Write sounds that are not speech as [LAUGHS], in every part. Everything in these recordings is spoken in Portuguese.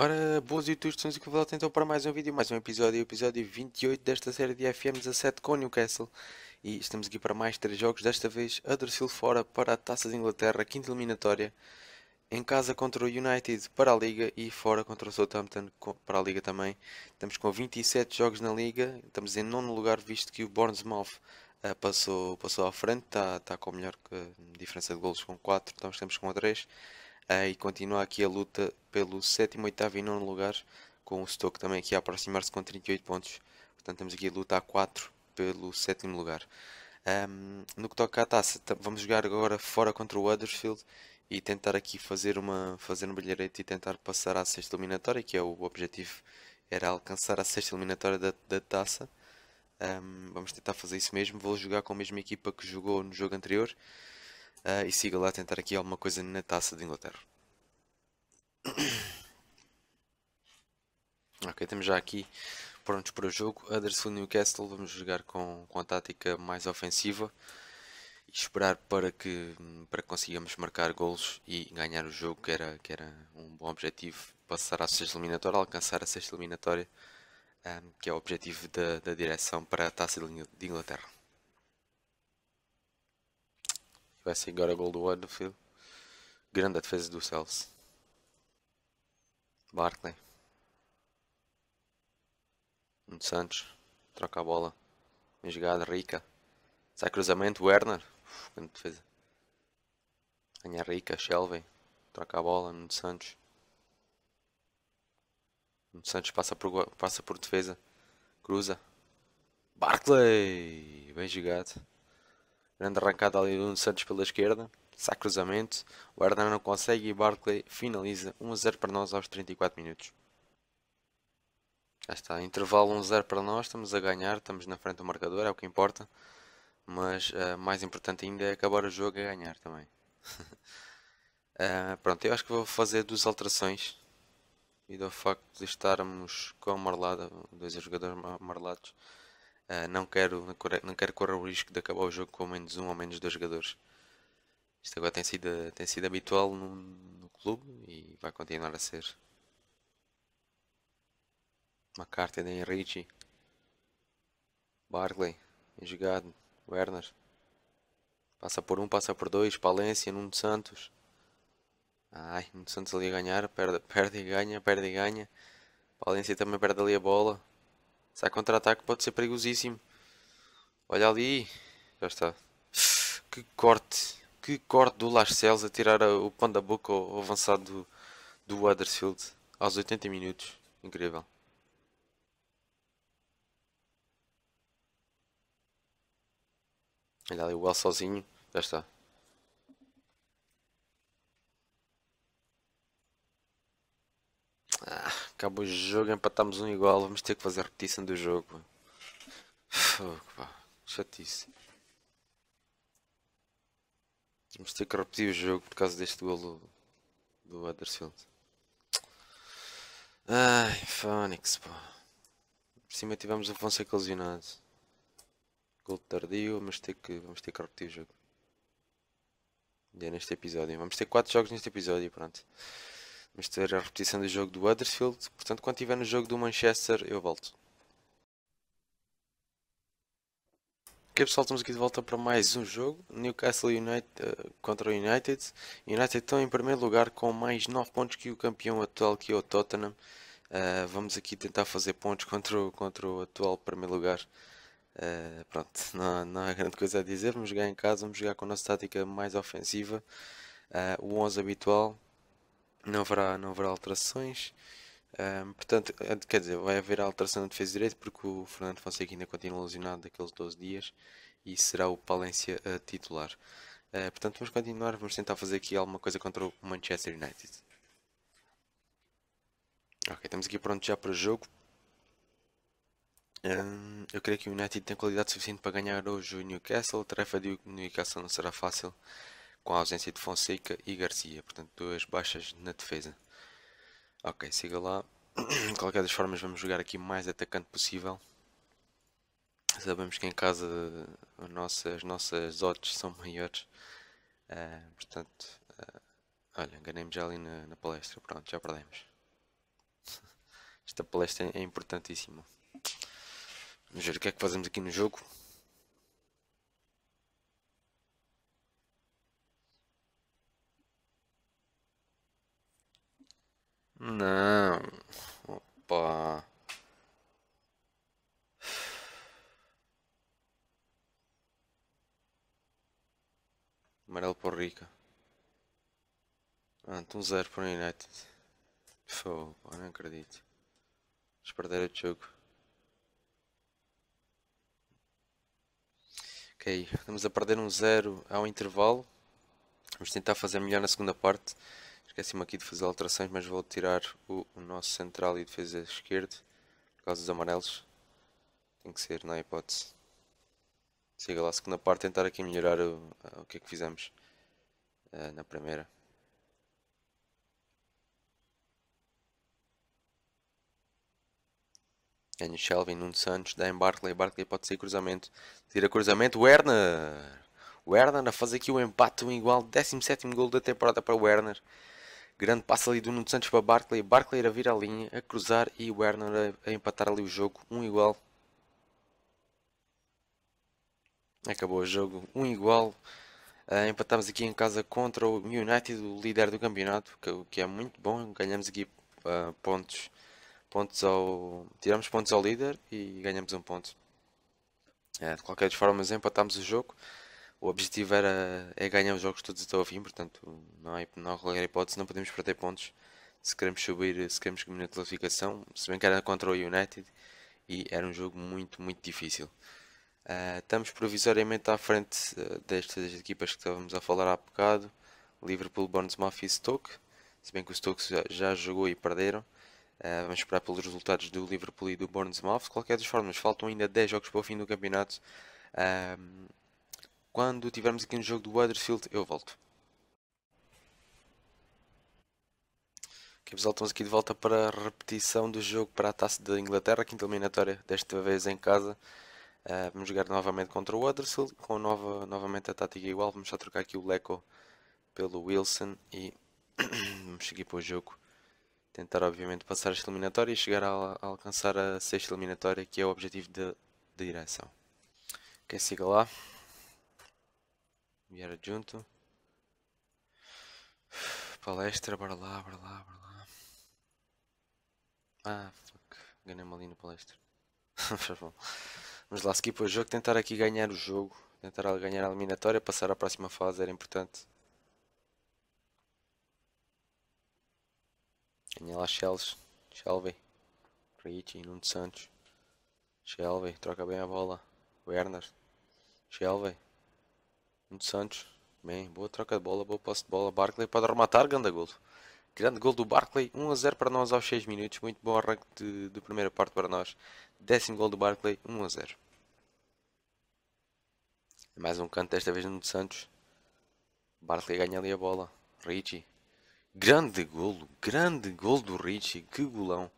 Ora, boas youtubers, estamos aqui volta então para mais um vídeo, mais um episódio, episódio 28 desta série de FM17 com Newcastle. E estamos aqui para mais 3 jogos, desta vez Huddersfield fora para a Taça de Inglaterra, quinta eliminatória. Em casa contra o United para a Liga e fora contra o Southampton para a Liga também. Estamos com 27 jogos na Liga, estamos em nono lugar visto que o Bournemouth uh, passou, passou à frente, está tá com a melhor diferença de golos com 4, então estamos com 3. Eh, e continua aqui a luta pelo sétimo, oitavo e nono lugar, com o Stoke também aqui a aproximar-se com 38 pontos. Portanto, temos aqui a luta a 4 pelo sétimo lugar. Um, ehm, no que toca à taça, vamos jogar agora fora contra o Huddersfield e tentar aqui fazer uma fazer um brilharete e tentar passar à sexta eliminatória, que é o objetivo era alcançar a sexta eliminatória da, da taça. Um, ehm, vamos tentar fazer isso mesmo. Vou jogar com a mesma equipa que jogou no jogo anterior, uh, e siga lá tentar aqui alguma coisa na taça de Inglaterra. [COUGHS] ok, temos já aqui prontos para o jogo. Huddersfield Newcastle, vamos jogar com, com a tática mais ofensiva e esperar para que, para que consigamos marcar golos e ganhar o jogo, que era, que era um bom objetivo. Passar à sexta eliminatória, alcançar a sexta eliminatória, um, ah, que é o objetivo da, da direção para a taça de Inglaterra. Messi agora a gol do filho Grande defesa do Celso. Barkley. Muito Santos. Troca a bola. Uma jogada rica. Sai cruzamento. Werner. Uf, grande defesa. Anha rica. Shelby. Troca a bola. Muito Santos. Muito Santos passa por, passa por defesa. Cruza. Barkley. Bem jogado. Grande arrancada ali do Nuno Santos pela esquerda. Sacruzamento. cruzamento. O Hernan não consegue e Barclay finaliza 1 a 0 para nós aos 34 minutos. Já está, intervalo 1-0 para nós, estamos a ganhar, estamos na frente do marcador, é o que importa. Mas uh, mais importante ainda é acabar o jogo a ganhar também. uh, [LAUGHS] pronto, eu acho que vou fazer duas alterações. E do facto de estarmos com a Marlada, dois jogadores marlados, Uh, não, quero, não quero correr o risco de acabar o jogo com menos um ou menos dois jogadores. Isto agora tem sido, tem sido habitual no, no clube e vai continuar a ser. McCarthy, Dan Ritchie, Barkley, jogado, Werner. Passa por um, passa por dois, Palência, Nuno Santos. Ai, Nuno Santos ali a ganhar, perde, [LAUGHS] perde e ganha, perde e ganha. Palência também perde ali a bola. Sai contra-ataque, pode ser perigosíssimo. Olha ali. Já está. Que corte. Que corte do Lascelles a tirar o pão da boca ao avançado do, Wadersfield aos 80 minutos. Incrível. Olha ali o L sozinho. Já está. Acabou o jogo, empatamos um igual, vamos ter que fazer repetição do jogo. Fogo, pá. Chatice. Vamos ter que repetir o jogo por causa deste golo do Huddersfield. Ai, Fónix, pá. Por cima tivemos o Fonseca lesionado. Gol tardio, mas ter que, vamos ter que repetir o jogo. E é neste episódio. Vamos ter 4 jogos neste episódio, pronto. Vamos ter a repetição do jogo do Huddersfield. Portanto, quando estiver no jogo do Manchester, eu volto. Ok pessoal, estamos aqui de volta para mais um jogo, Newcastle United, uh, contra o United. United estão em primeiro lugar com mais 9 pontos que o campeão atual que é o Tottenham. Uh, vamos aqui tentar fazer pontos contra o, contra o atual primeiro lugar. Uh, pronto, [LAUGHS] não, não há grande coisa a dizer, vamos jogar em casa, vamos jogar com a nossa tática mais ofensiva. o 11 habitual, não haverá, não haverá alterações. Um, portanto, eh, quer dizer, vai haver alteração na defesa de porque o Fernando Fonseca ainda continua lesionado daqueles 12 dias e será o Palência titular. Uh, portanto, vamos continuar, vamos tentar fazer aqui alguma coisa contra o Manchester United. Ok, estamos aqui pronto já para o jogo. Um, eu creio que o United tem qualidade suficiente para ganhar hoje o Newcastle. A tarefa do Newcastle não será fácil com a ausência de Fonseca e Garcia, portanto duas baixas na defesa. Ok, siga lá. [CLEARS THROAT] De qualquer das formas vamos jogar aqui mais atacante possível. Sabemos que em casa nossa, as nossas odds são maiores. Uh, portanto, uh, olha, enganei-me já ali na, na, palestra. Pronto, já perdemos. [LAUGHS] Esta palestra é importantíssima. Vamos ver o que é que fazemos aqui no jogo. Não. Opa. Amarelo por Rica. Pronto, ah, um zero para o United. Fogo, não acredito. Vamos perder o jogo. Ok, estamos a perder um zero ao intervalo. Vamos tentar fazer melhor na segunda parte. Esqueci-me aqui de fazer alterações, mas vou tirar o, o nosso central e defesa esquerdo por causa dos amarelos. Tem que ser, na é hipótese. Siga lá a segunda parte, tentar aqui melhorar o, o que é que fizemos uh, na primeira. Annie Shelvin, Nuno Santos, Dan Barkley, Barkley pode ser cruzamento, tira cruzamento, Werner, Werner a fazer aqui o empate, um igual 17 gol da temporada para o Werner, Grande passa ali do Nuno Santos para Barclay. Barclay a vir à linha, a cruzar e o Werner a, a empatar ali o jogo. Um igual. Acabou o jogo. Um igual. Uh, ah, empatamos aqui em casa contra o United, o líder do campeonato, que, que é muito bom. Ganhamos aqui uh, pontos, pontos ao, tiramos pontos ao líder e ganhamos um ponto. Uh, de qualquer forma, empatámos o jogo o objetivo era é ganhar os jogos todos até ao fim, portanto não há, não há qualquer hipótese, não podemos perder pontos se queremos subir, se queremos ganhar a classificação, se bem que era contra o United e era um jogo muito, muito difícil. Uh, estamos provisoriamente à frente ah, destas equipas que estávamos a falar há bocado, Liverpool, Bournemouth e Stoke, se bem que o Stoke já, já jogou e perderam. Uh, vamos esperar pelos resultados do Liverpool e do Bournemouth. De qualquer das formas, faltam ainda 10 jogos para o fim do campeonato. Uh, quando tivermos aqui um jogo do Weatherfield, eu volto. Ok, pessoal, estamos aqui de volta para a repetição do jogo para a Taça da Inglaterra, quinta eliminatória, desta vez em casa. Uh, vamos jogar novamente contra o Huddersfield, com nova, novamente a tática igual. Vamos só trocar aqui o Leco pelo Wilson e [CLEARS THROAT] vamos seguir para o jogo. Tentar, obviamente, passar esta eliminatória e chegar a, a alcançar a sexta eliminatória, que é o objetivo da direção. Quem siga lá. Enviar adjunto. Palestra, bora lá, bora lá, bora lá. Ah, fuck. Ganhei-me ali na palestra. [LAUGHS] Vamos lá, seguir para o jogo, tentar aqui ganhar o jogo. Tentar ganhar a eliminatória, passar à próxima fase era importante. Ganhei lá Shells, Shelby, Richie, Nuno Santos. Shelby, troca bem a bola. Werner, Shelby do Santos. Bem, boa troca de bola, boa posse de bola. Barclay pode rematar, grande gol. Grande gol do Barclay, 1 a 0 para nós aos 6 minutos. Muito bom arranque de, de primeira parte para nós. Décimo gol do Barclay, 1 a 0. Mais um canto, desta vez no de Santos. Barclay ganha ali a bola. Richie. Grande golo. Grande gol do Richie. Que golão.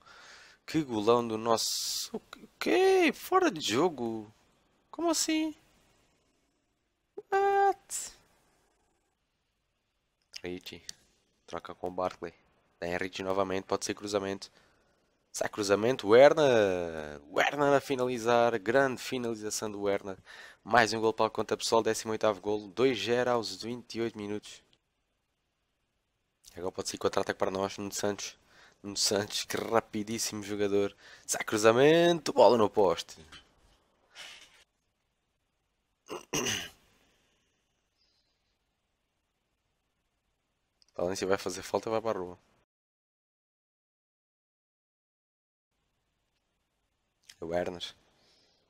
Que golão do nosso... O quê? Fora de jogo. Como assim? What? Troca com o Barkley. Tem Richie novamente, pode ser cruzamento. Sai cruzamento, Werner! Werner a finalizar, grande finalização do Werner. Mais um gol para a conta pessoal, 18º gol, 2-0 aos 28 minutos. Agora pode ser contra-ataque para nós, Nuno Santos. Nuno Santos, que rapidíssimo jogador. Sai cruzamento, bola no poste. Além se vai fazer falta, vai pra rua. O Werner.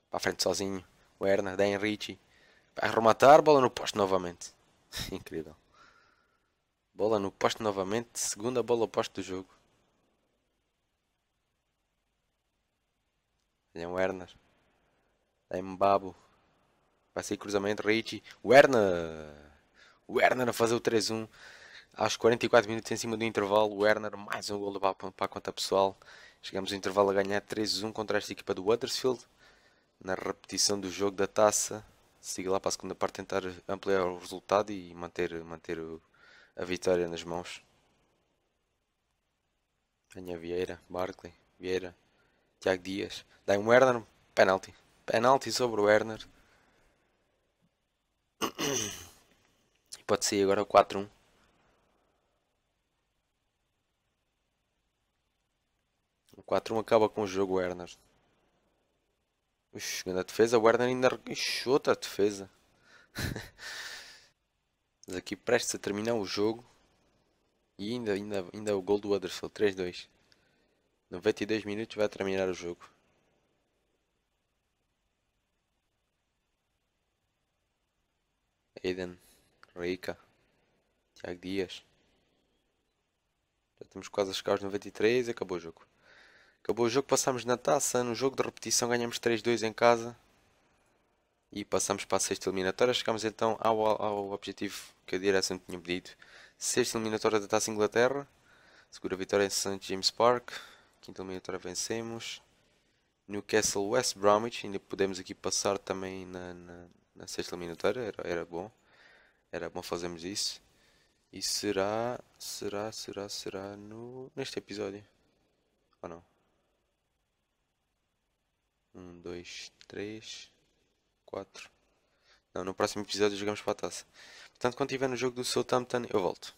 Para frente sozinho. O Werner, Dan Ritchie. Vai arrematar, bola no posto novamente. [LAUGHS] Incrível. Bola no posto novamente. Segunda bola ao posto do jogo. Olha o Werner. Dá Mbabo. Vai ser cruzamento. Ritchie. Werner. Werner a fazer o 3-1. Aos 44 minutos em cima do intervalo, o Werner, mais um gol para, a conta pessoal. Chegamos ao intervalo a ganhar 3-1 contra esta equipa do Huddersfield. Na repetição do jogo da taça, siga lá para a segunda parte tentar ampliar o resultado e manter, manter o, a vitória nas mãos. ganha Vieira, Barkley, Vieira, Tiago Dias. Dá um Werner, penalti. Penalti sobre o Werner. E [COUGHS] pode sair agora o 4-1. 4-1 acaba com o jogo, Werner. Ux, grande defesa. O Werner ainda rechou outra defesa. [LAUGHS] Mas aqui prestes a terminar o jogo. E ainda, ainda, ainda o gol do Anderson. 3-2. 92 minutos vai terminar o jogo. Eden, Rica, Tiago Dias. Já temos quase a chegar aos 93 e acabou o jogo. Acabou o jogo, passámos na taça. No jogo de repetição ganhamos 3-2 em casa. E passámos para a sexta eliminatória. Chegámos então ao, ao objetivo que a direção tinha pedido. Sexta eliminatória da Taça Inglaterra. Segura vitória em St. James Park. Quinta eliminatória vencemos. Newcastle West Bromwich. Ainda podemos aqui passar também na, na, na sexta eliminatória. Era, era bom. Era bom fazermos isso. E será, será, será, será no, neste episódio. Ou não? Um, dois, três, quatro. Não, no próximo episódio jogamos para a taça. Portanto, quando estiver no jogo do Southampton, eu volto.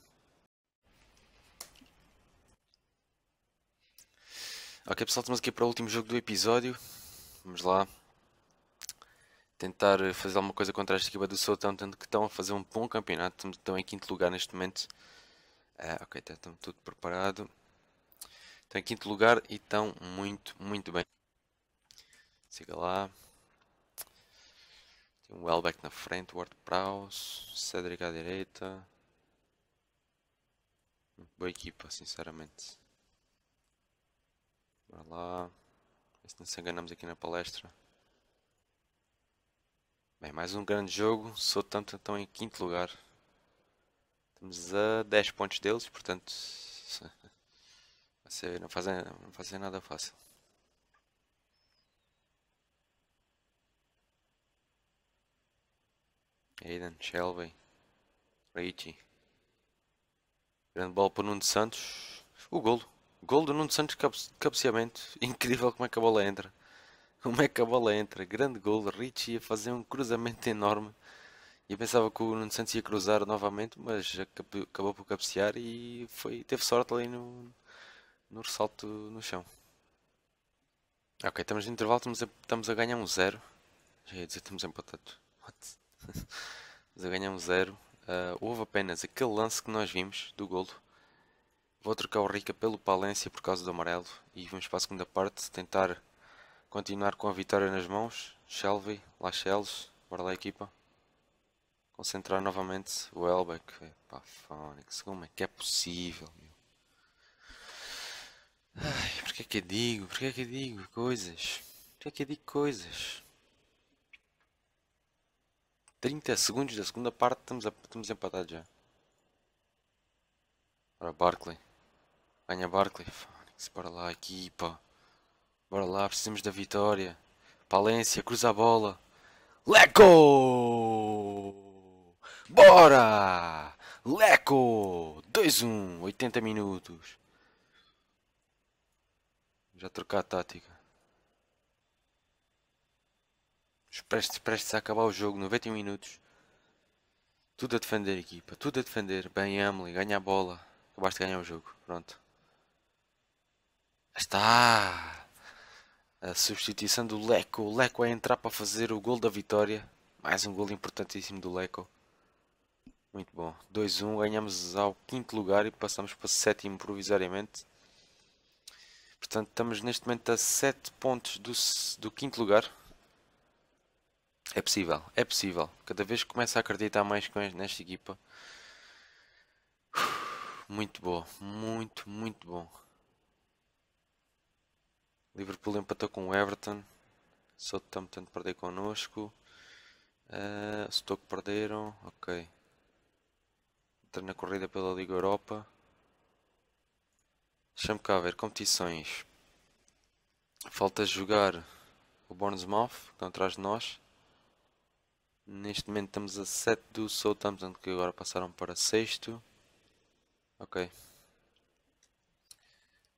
Ok, pessoal, estamos aqui para o último jogo do episódio. Vamos lá. Tentar fazer alguma coisa contra esta equipa do Southampton que estão a fazer um bom campeonato. Estão em quinto lugar neste momento. Ah, ok, estamos tá, estão tudo preparado. Estão em quinto lugar e estão muito, muito bem. Siga lá. Tem um Welbeck na frente, Ward Prowse, Cedric à direita. Boa equipa, sinceramente. Bora lá. Ver se se enganamos aqui na palestra. Bem, mais um grande jogo. Sou tanto então em quinto lugar. Estamos a 10 pontos deles, portanto. [LAUGHS] Vai ser, não, fazem, não vai nada fácil. Aiden, Shelby, Richie. Grande bola para o Nuno Santos. O golo. golo do Nuno Santos, cabeceamento. [LAUGHS] Incrível como é que a bola entra. Como é que a bola entra. Grande golo. Richie a fazer um cruzamento enorme. E eu pensava que o Nuno Santos ia cruzar novamente, mas acabou por cabecear e foi, teve sorte ali no, no ressalto no chão. Ok, estamos no intervalo, estamos a, estamos a ganhar um zero. Já ia dizer, estamos empatados. What? [LAUGHS] mas ganhamos zero Uh, houve apenas aquele lance que nós vimos do golo. Vou trocar o Rica pelo Palência por causa do amarelo e vamos para a segunda parte tentar continuar com a vitória nas mãos. Shelby, Lachelles, bora lá equipa. Concentrar novamente o Elbeck. fone Fónix, como é que é possível, meu? Ai, porque é que eu digo? Porque é que eu digo coisas? Porque é que eu digo coisas? 30 segundos da segunda parte, estamos, a, estamos empatados já. Para Barclay. Ganha Barclay. Fónix, para lá, equipa. Bora lá, precisamos da vitória. Palência, cruza a bola. Leco! Bora! Leco! 2-1, 80 minutos. Já trocar a tática. prestes, prestes a acabar o jogo, 91 minutos. Tudo a defender equipa, tudo a defender. Bem, Amli, ganha a bola. Acabaste de ganhar o jogo. Pronto. está! A substituição do Leco. O Leco a entrar para fazer o gol da vitória. Mais um gol importantíssimo do Leco. Muito bom. 2-1. Ganhamos ao quinto lugar e passamos para sétimo provisoriamente. Portanto, estamos neste momento a 7 pontos do, do quinto lugar. É possível, é possível. Cada vez que começo a acreditar mais nesta equipa. Muito bom, muito, muito bom. Liverpool empatou com o Everton. Southampton perder connosco. Uh, ah, Stoke perderam, ok. Entra na corrida pela Liga Europa. Deixa-me cá ver, competições. Falta jogar o Bournemouth, que estão atrás de nós. Neste momento estamos a 7 do Southampton, que agora passaram para 6. Ok.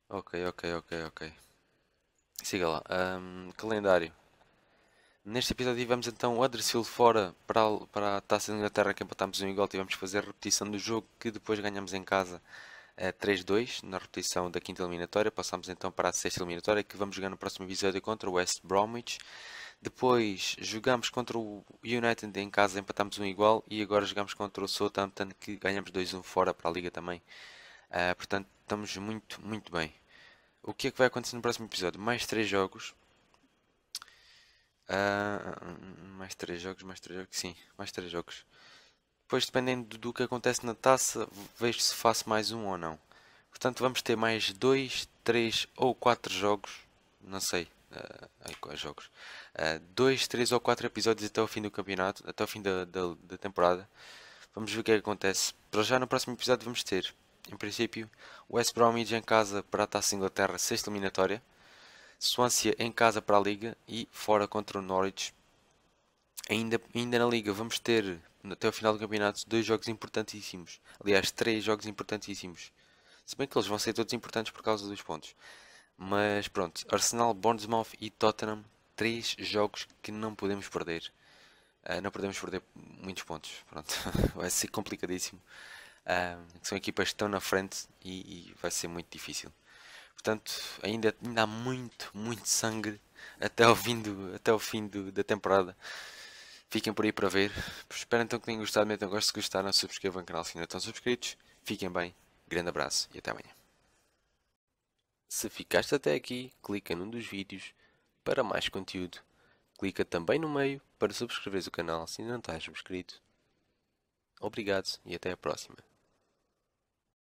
Ok, ok, ok, ok. Siga lá. Um, calendário. Neste episódio tivemos então o Huddersfield fora para a, para a Taça da Inglaterra que empatámos um igual. Tivemos que fazer a repetição do jogo que depois ganhamos em casa é, eh, 3-2 na repetição da quinta eliminatória. Passámos então para a sexta eliminatória que vamos jogar no próximo episódio contra o West Bromwich. Depois jogamos contra o United em casa, empatamos um igual e agora jogamos contra o Southampton que ganhamos 2-1 fora para a Liga também. Uh, portanto, estamos muito, muito bem. O que é que vai acontecer no próximo episódio? Mais 3 jogos. Uh, mais 3 jogos, mais 3 jogos, sim, mais 3 jogos. Depois, dependendo do que acontece na taça, vejo se faço mais um ou não. Portanto, vamos ter mais 2, 3 ou 4 jogos, não sei, uh, ai, jogos, uh, dois, três ou quatro episódios até o fim do campeonato, até o fim da, da, da temporada. Vamos ver o que é que acontece. Para já no próximo episódio vamos ter, em princípio, West Bromwich em casa para a Taça Inglaterra, sexta eliminatória. Swansea em casa para a Liga e fora contra o Norwich. Ainda, ainda na Liga vamos ter, até o final do campeonato, dois jogos importantíssimos. Aliás, três jogos importantíssimos. Se bem que eles vão ser todos importantes por causa dos pontos. Mas pronto, Arsenal, Bournemouth e Tottenham, três jogos que não podemos perder. Uh, não podemos perder muitos pontos. Pronto, [LAUGHS] vai ser complicadíssimo. Uh, são equipas que estão na frente e, e, vai ser muito difícil. Portanto, ainda, ainda há muito, muito sangue até o fim, do, até o fim do, da temporada. Fiquem por aí para ver. Espero então que tenham gostado. Metam gosto. Se gostaram, subscrevam o canal se não estão subscritos. Fiquem bem. Grande abraço e até amanhã. Se ficaste até aqui, clica num dos vídeos para mais conteúdo. Clica também no meio para subscreveres o canal se ainda não estás subscrito. Obrigado e até a próxima.